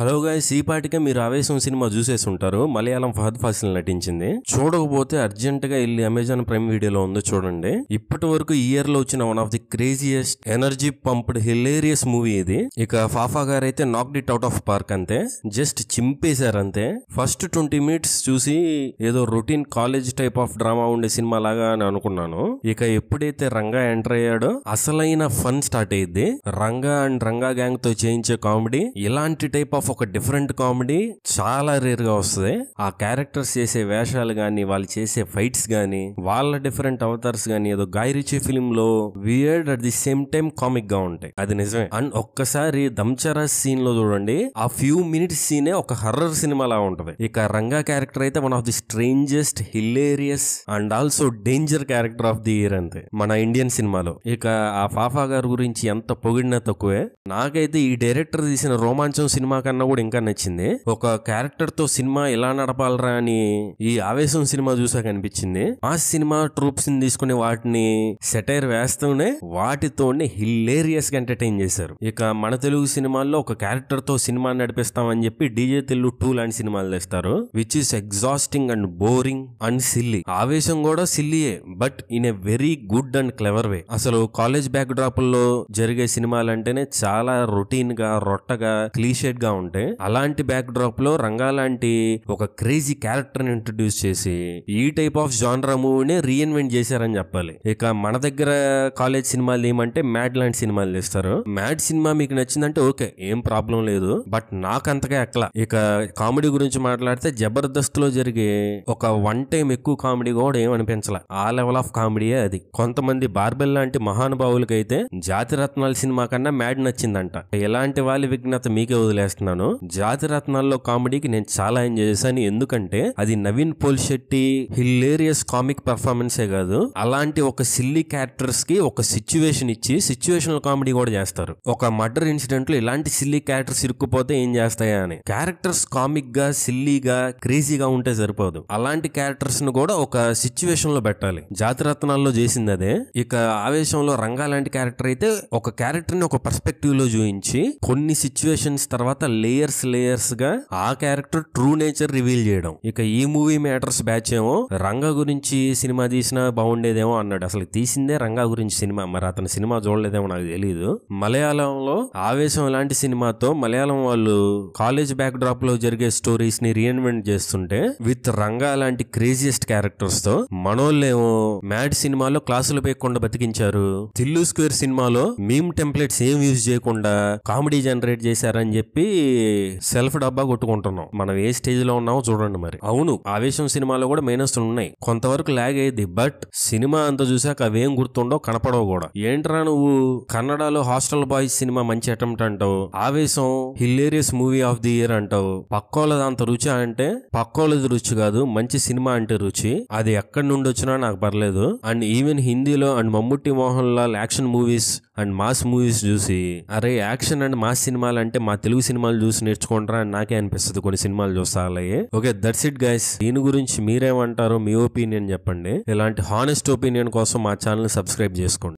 hello guys ఈ పాటికే మీరు ఆవేశం సినిమా చూసేసి ఉంటారు మలయాళం ఫహద్ ఫాసిల్ నటించింది చూడకపోతే అర్జెంట్ గా వెళ్ళి అమెజాన్ ప్రైమ్ వీడియోలో ఉందో చూడండి ఇప్పటి వరకు ఇయర్ లో వచ్చిన one of the craziest energy pumped hilarious movie ఇది ఇక ఫాఫా గారు అయితే నాక్డ్ అవుట్ ఆఫ్ పార్క్ అంతే జస్ట్ చింపేశారు అంతే ఫస్ట్ ట్వంటీ మినిట్స్ చూసి ఏదో routine college type of drama ఉండే సినిమా లాగా అని అనుకున్నాను ఇక ఎప్పుడైతే రంగా ఎంటర్ అయ్యాడో అసలైన ఫన్ స్టార్ట్ అయ్యింది రంగా అండ్ రంగా గ్యాంగ్ తో చేయించే కామెడీ ఇలాంటి టైప్ ఆఫ్ ఆఫ్ ఒక డిఫరెంట్ కామెడీ చాలా రేర్ గా వస్తుంది ఆ క్యారెక్టర్స్ చేసే వేషాలు గానీ వాళ్ళు చేసే ఫైట్స్ గాని వాళ్ళ డిఫరెంట్ అవతార్స్ గానీ ఏదో గాయరిచే ఫిలిం లో weird at the same time comic గా ఉంటాయి అది నిజమే అండ్ ఒక్కసారి దంచరా సీన్ లో చూడండి ఆ ఫ్యూ మినిట్స్ సీనే ఒక హర్రర్ సినిమా లా ఉంటది ఇక రంగా క్యారెక్టర్ అయితే one of the strangest hilarious and also danger character of the year అంతే మన ఇండియన్ సినిమాలో ఇక ఆ ఫాఫా గారి గురించి ఎంత పొగిడినా తక్కువే నాకైతే ఈ డైరెక్టర్ తీసిన రోమాంచం సినిమా కన్నా కన్నా కూడా ఇంకా నచ్చింది ఒక క్యారెక్టర్ తో సినిమా ఎలా నడపాలరా అని ఈ ఆవేశం సినిమా చూసాక అనిపించింది ఆ సినిమా ట్రూప్స్ ని తీసుకుని వాటిని సెటైర్ వేస్తూనే వాటితోనే హిల్లేరియస్ గా ఎంటర్టైన్ చేశారు ఇక మన తెలుగు సినిమాల్లో ఒక క్యారెక్టర్ తో సినిమా నడిపిస్తామని చెప్పి డీజే తెలుగు టూ లాంటి సినిమాలు తెస్తారు which is exhausting and boring and silly Aavesham కూడా సిల్లీయే but in a very good and clever way అసలు కాలేజ్ బ్యాక్ డ్రాప్ లో జరిగే సినిమాలు అంటేనే చాలా రొటీన్ గా రొట్టగా క్లీషెడ్ గా ఉంటాయి ఉంటే అలాంటి బ్యాక్ డ్రాప్ లో రంగా లాంటి ఒక క్రేజీ క్యారెక్టర్ ని ఇంట్రడ్యూస్ చేసి ఈ టైప్ ఆఫ్ జాన్రా మూవీని రీఇన్వెంట్ చేశారని చెప్పాలి ఇక మన దగ్గర కాలేజ్ సినిమాలు ఏమంటే మ్యాడ్ లాంటి సినిమాలు తీస్తారు మ్యాడ్ సినిమా మీకు నచ్చిందంటే ఓకే ఏం ప్రాబ్లం లేదు బట్ నాకు అంతగా ఇక కామెడీ గురించి మాట్లాడితే జబర్దస్త్ లో జరిగే ఒక వన్ టైం ఎక్కువ కామెడీ కూడా ఏమనిపించలే ఆ లెవెల్ ఆఫ్ కామెడీయే అది కొంతమంది బార్బెల్ లాంటి మహానుభావులకైతే జాతిరత్నాల సినిమా కన్నా మ్యాడ్ నచ్చిందంట ఇలాంటి వాళ్ళ విజ్ఞత మీకే వదిలేస్తున్నాను జాతి రత్నాల్లో కామెడీకి నేను చాలా ఎంజాయ్ చేశాను ఎందుకంటే అది Naveen Polishetty hilarious comic పర్ఫార్మెన్సే కాదు అలాంటి ఒక సిల్లీ క్యారెక్టర్స్ కి ఒక సిచ్యువేషన్ ఇచ్చి సిచ్యువేషనల్ కామెడీ కూడా చేస్తారు ఒక మర్డర్ ఇన్సిడెంట్ లో ఇలాంటి సిల్లీ క్యారెక్టర్స్ ఇరుక్కుపోతే ఏం చేస్తాయా అని క్యారెక్టర్స్ కామిక్ గా సిల్లీగా క్రేజీగా ఉంటే సరిపోదు అలాంటి క్యారెక్టర్స్ ను కూడా ఒక సిచ్యువేషన్ లో పెట్టాలి రత్నాల్లో చేసింది అదే ఇక ఆవేశంలో రంగా లాంటి క్యారెక్టర్ అయితే ఒక క్యారెక్టర్ ని ఒక పర్స్పెక్టివ్ లో చూపించి కొన్ని సిచ్యువేషన్స్ తర్వాత లేయర్స్ లేయర్స్ గా ఆ క్యారెక్టర్ ట్రూ నేచర్ రివీల్ చేయడం ఇక ఈ మూవీ మ్యాటర్స్ బ్యాచ్ ఏమో రంగా గురించి సినిమా తీసినా బాగుండేదేమో అన్నాడు అసలు తీసిందే రంగా గురించి సినిమా మరి అతని సినిమా చూడలేదేమో నాకు తెలియదు మలయాళంలో ఆవేశం లాంటి సినిమాతో మలయాళం వాళ్ళు కాలేజ్ బ్యాక్ డ్రాప్ లో జరిగే స్టోరీస్ ని రీఇన్వెంట్ చేస్తుంటే విత్ రంగా లాంటి క్రేజియస్ట్ క్యారెక్టర్స్ తో మనోళ్ళేమో మ్యాడ్ సినిమాలో క్లాసులు పేయకుండా బతికించారు తిల్లు స్క్వేర్ సినిమాలో మీమ్ టెంప్లెట్స్ ఏం యూజ్ చేయకుండా కామెడీ జనరేట్ చేశారని చెప్పి సెల్ఫ్ డబ్బా కొట్టుకుంటున్నాం మనం ఏ స్టేజ్ లో ఉన్నామో చూడండి మరి అవును ఆవేశం సినిమాలో కూడా మైనస్ ఉన్నాయి కొంతవరకు లాగ్ అయ్యింది బట్ సినిమా అంత చూసాక అవేం గుర్తుండో కనపడవు కూడా ఏంట్రా నువ్వు కన్నడలో హాస్టల్ బాయ్స్ సినిమా మంచి అటెంప్ట్ అంటావు Aavesham hilarious movie of the year అంటావు పక్కోళ్ళది అంత రుచి అంటే పక్కోళ్ళది రుచి కాదు మంచి సినిమా అంటే రుచి అది ఎక్కడి నుండి వచ్చినా నాకు పర్లేదు అండ్ ఈవెన్ హిందీలో and Mammootty Mohanlal action movies and mass movies చూసి అరే యాక్షన్ అండ్ మాస్ సినిమాలు అంటే మా తెలుగు సినిమాలు సినిమాలు చూసి నేర్చుకుంటారా అని నాకే అనిపిస్తుంది కొన్ని సినిమాలు చూస్తా ఓకే దట్స్ ఇట్ గైస్ దీని గురించి మీరేమంటారో మీ ఒపీనియన్ చెప్పండి ఇలాంటి హానెస్ట్ ఒపీనియన్ కోసం మా ఛానల్ సబ్స్క్రైబ్ చేసుకోండి